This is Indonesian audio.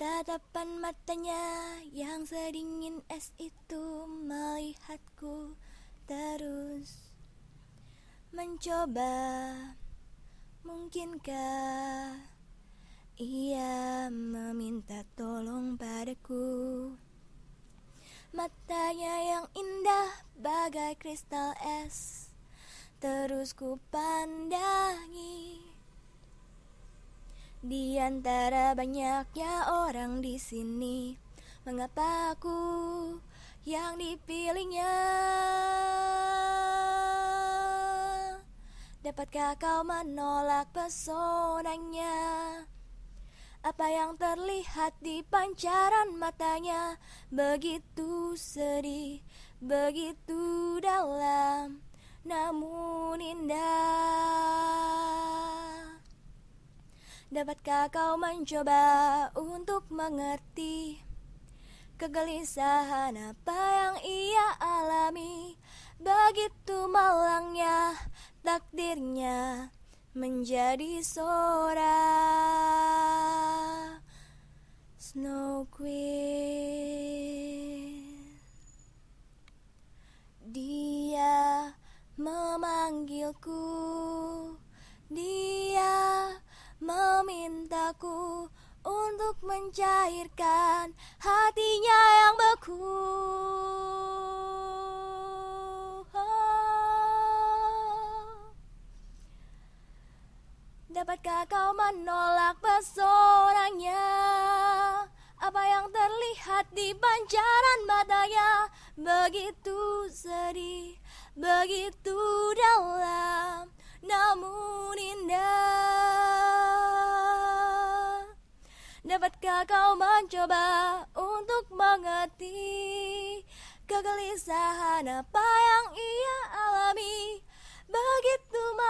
Tatapan matanya yang sedingin es itu melihatku terus Mencoba Mungkinkah ia meminta tolong padaku Matanya yang indah bagai kristal es Terus ku pandangi di antara banyaknya orang di sini, mengapa aku yang dipilihnya? Dapatkah kau menolak pesonanya? Apa yang terlihat di pancaran matanya begitu sedih, begitu dalam, namun indah. Dapatkah kau mencoba untuk mengerti Kegelisahan apa yang ia alami Begitu malangnya takdirnya Menjadi seorang Snow Queen Dia memanggilku memintaku untuk mencairkan hatinya yang beku. Dapatkah kau menolak pesonanya? Apa yang terlihat di pancaran matanya begitu sedih, begitu dalam, namun indah. Dapatkah kau mencoba untuk mengerti Kegelisahan apa yang ia alami Begitu ma